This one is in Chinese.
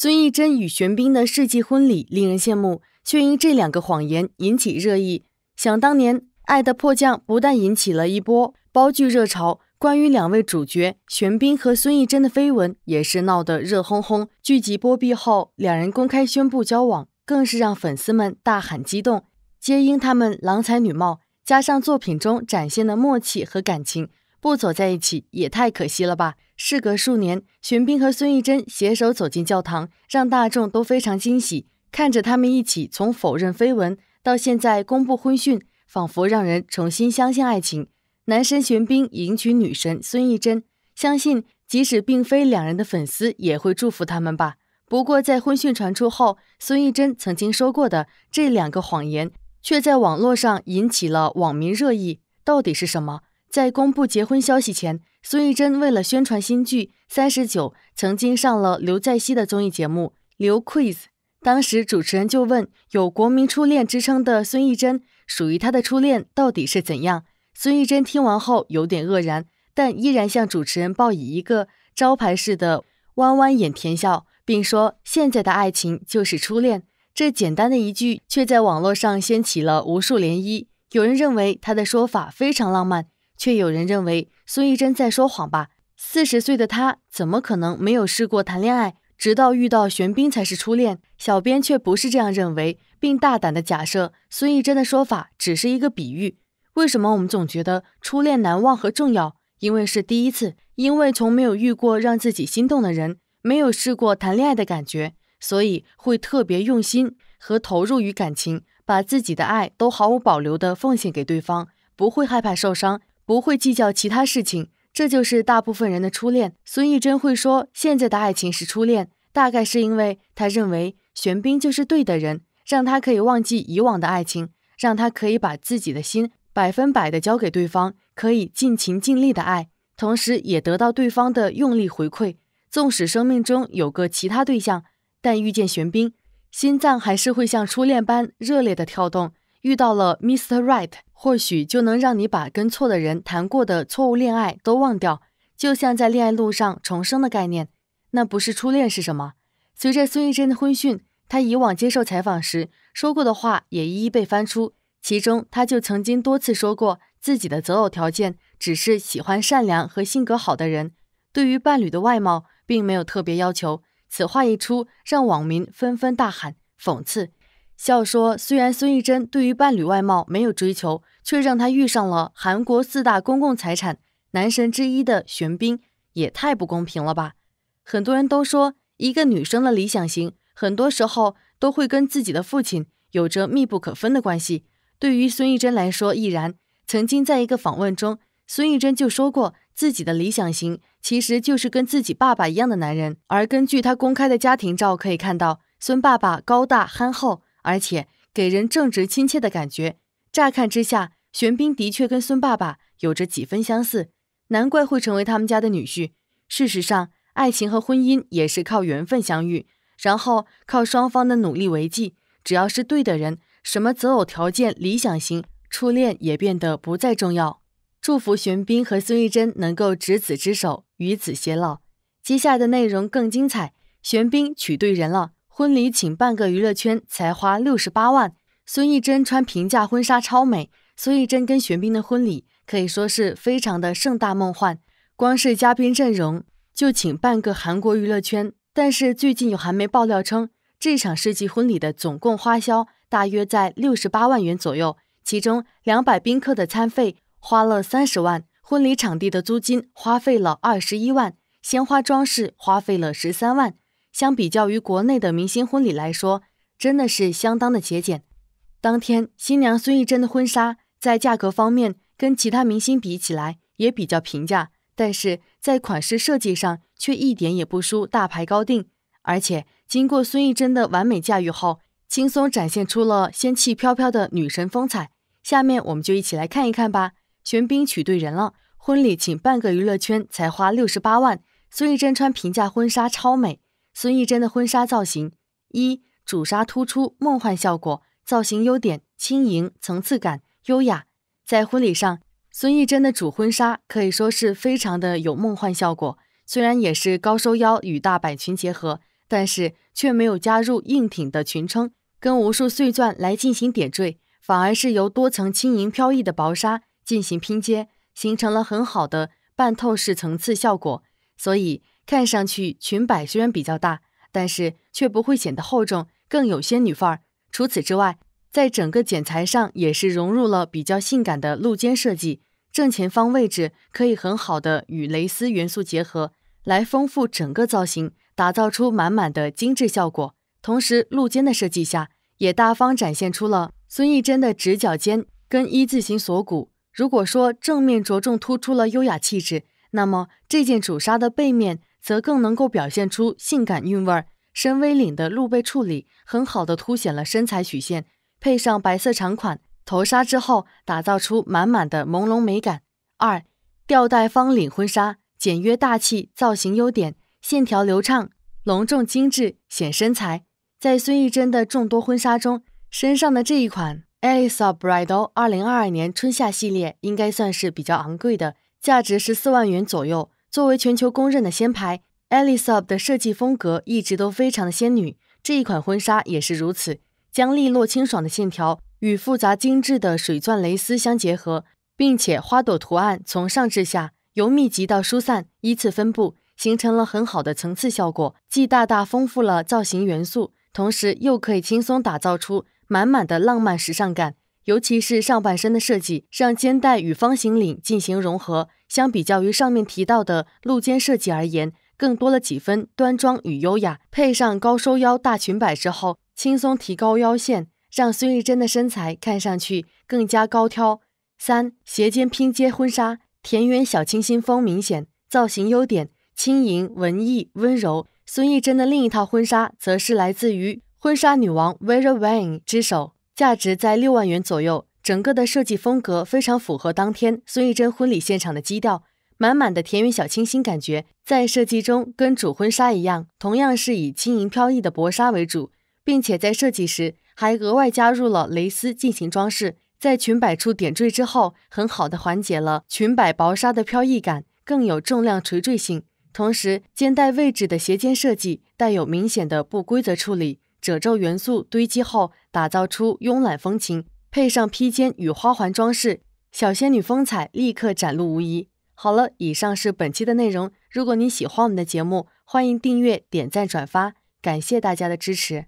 孙艺珍与玄彬的世纪婚礼令人羡慕，却因这两个谎言引起热议。想当年，《爱的迫降》不但引起了一波煲剧热潮，关于两位主角玄彬和孙艺珍的绯闻也是闹得热烘烘。剧集播毕后，两人公开宣布交往，更是让粉丝们大喊激动，皆因他们郎才女貌，加上作品中展现的默契和感情。不走在一起也太可惜了吧！事隔数年，玄彬和孙艺珍携手走进教堂，让大众都非常惊喜。看着他们一起从否认绯闻到现在公布婚讯，仿佛让人重新相信爱情。男神玄彬迎娶女神孙艺珍，相信即使并非两人的粉丝，也会祝福他们吧。不过，在婚讯传出后，孙艺珍曾经说过的这两个谎言，却在网络上引起了网民热议。到底是什么？在公布结婚消息前，孙艺珍为了宣传新剧《三十九》，曾经上了刘在熙的综艺节目《刘 Quiz》。当时主持人就问有“国民初恋”之称的孙艺珍，属于她的初恋到底是怎样？孙艺珍听完后有点愕然，但依然向主持人报以一个招牌式的弯弯眼甜笑，并说：“现在的爱情就是初恋。”这简单的一句，却在网络上掀起了无数涟漪。有人认为她的说法非常浪漫。却有人认为孙艺珍在说谎吧？四十岁的她怎么可能没有试过谈恋爱？直到遇到玄彬才是初恋。小编却不是这样认为，并大胆的假设孙艺珍的说法只是一个比喻。为什么我们总觉得初恋难忘和重要？因为是第一次，因为从没有遇过让自己心动的人，没有试过谈恋爱的感觉，所以会特别用心和投入于感情，把自己的爱都毫无保留的奉献给对方，不会害怕受伤。不会计较其他事情，这就是大部分人的初恋。孙艺珍会说现在的爱情是初恋，大概是因为她认为玄彬就是对的人，让她可以忘记以往的爱情，让她可以把自己的心百分百的交给对方，可以尽情尽力的爱，同时也得到对方的用力回馈。纵使生命中有个其他对象，但遇见玄彬，心脏还是会像初恋般热烈的跳动。遇到了 Mr. Right，或许就能让你把跟错的人谈过的错误恋爱都忘掉，就像在恋爱路上重生的概念。那不是初恋是什么？随着孙艺珍的婚讯，她以往接受采访时说过的话也一一被翻出，其中她就曾经多次说过自己的择偶条件只是喜欢善良和性格好的人，对于伴侣的外貌并没有特别要求。此话一出，让网民纷纷大喊讽刺。笑说：“虽然孙艺珍对于伴侣外貌没有追求，却让她遇上了韩国四大公共财产男神之一的玄彬，也太不公平了吧！”很多人都说，一个女生的理想型，很多时候都会跟自己的父亲有着密不可分的关系。对于孙艺珍来说亦然。曾经在一个访问中，孙艺珍就说过自己的理想型其实就是跟自己爸爸一样的男人。而根据她公开的家庭照可以看到，孙爸爸高大憨厚。而且给人正直亲切的感觉，乍看之下，玄彬的确跟孙爸爸有着几分相似，难怪会成为他们家的女婿。事实上，爱情和婚姻也是靠缘分相遇，然后靠双方的努力维系。只要是对的人，什么择偶条件、理想型、初恋也变得不再重要。祝福玄彬和孙艺珍能够执子之手，与子偕老。接下来的内容更精彩，玄彬娶对人了。婚礼请半个娱乐圈才花六十八万，孙艺珍穿平价婚纱超美。孙艺珍跟玄彬的婚礼可以说是非常的盛大梦幻，光是嘉宾阵容就请半个韩国娱乐圈。但是最近有韩媒爆料称，这场世纪婚礼的总共花销大约在六十八万元左右，其中两百宾客的餐费花了三十万，婚礼场地的租金花费了二十一万，鲜花装饰花费了十三万。相比较于国内的明星婚礼来说，真的是相当的节俭。当天新娘孙艺珍的婚纱在价格方面跟其他明星比起来也比较平价，但是在款式设计上却一点也不输大牌高定，而且经过孙艺珍的完美驾驭后，轻松展现出了仙气飘飘的女神风采。下面我们就一起来看一看吧。玄彬娶对人了，婚礼请半个娱乐圈才花六十八万，孙艺珍穿平价婚纱超美。孙艺珍的婚纱造型，一主纱突出梦幻效果，造型优点轻盈、层次感、优雅。在婚礼上，孙艺珍的主婚纱可以说是非常的有梦幻效果。虽然也是高收腰与大摆裙结合，但是却没有加入硬挺的裙撑跟无数碎钻来进行点缀，反而是由多层轻盈飘逸的薄纱进行拼接，形成了很好的半透视层次效果。所以。看上去裙摆虽然比较大，但是却不会显得厚重，更有仙女范儿。除此之外，在整个剪裁上也是融入了比较性感的露肩设计，正前方位置可以很好的与蕾丝元素结合，来丰富整个造型，打造出满满的精致效果。同时，露肩的设计下也大方展现出了孙艺珍的直角肩跟一字型锁骨。如果说正面着重突出了优雅气质，那么这件主纱的背面。则更能够表现出性感韵味儿，深 V 领的露背处理，很好的凸显了身材曲线，配上白色长款头纱之后，打造出满满的朦胧美感。二，吊带方领婚纱，简约大气，造型优点线条流畅，隆重精致，显身材。在孙艺珍的众多婚纱中，身上的这一款 a l i s a Bridal 二零二二年春夏系列，应该算是比较昂贵的，价值十四万元左右。作为全球公认的仙牌 e l i s a b e 的设计风格一直都非常的仙女，这一款婚纱也是如此，将利落清爽的线条与复杂精致的水钻蕾丝相结合，并且花朵图案从上至下由密集到疏散依次分布，形成了很好的层次效果，既大大丰富了造型元素，同时又可以轻松打造出满满的浪漫时尚感。尤其是上半身的设计，让肩带与方形领进行融合，相比较于上面提到的露肩设计而言，更多了几分端庄与优雅。配上高收腰大裙摆之后，轻松提高腰线，让孙艺珍的身材看上去更加高挑。三斜肩拼接婚纱，田园小清新风明显，造型优点轻盈、文艺、温柔。孙艺珍的另一套婚纱则是来自于婚纱女王 Vera Wang 之手。价值在六万元左右，整个的设计风格非常符合当天孙艺珍婚礼现场的基调，满满的田园小清新感觉。在设计中，跟主婚纱一样，同样是以轻盈飘逸的薄纱为主，并且在设计时还额外加入了蕾丝进行装饰，在裙摆处点缀之后，很好的缓解了裙摆薄纱的飘逸感，更有重量垂坠性。同时，肩带位置的斜肩设计带有明显的不规则处理。褶皱元素堆积后，打造出慵懒风情，配上披肩与花环装饰，小仙女风采立刻展露无遗。好了，以上是本期的内容。如果你喜欢我们的节目，欢迎订阅、点赞、转发，感谢大家的支持。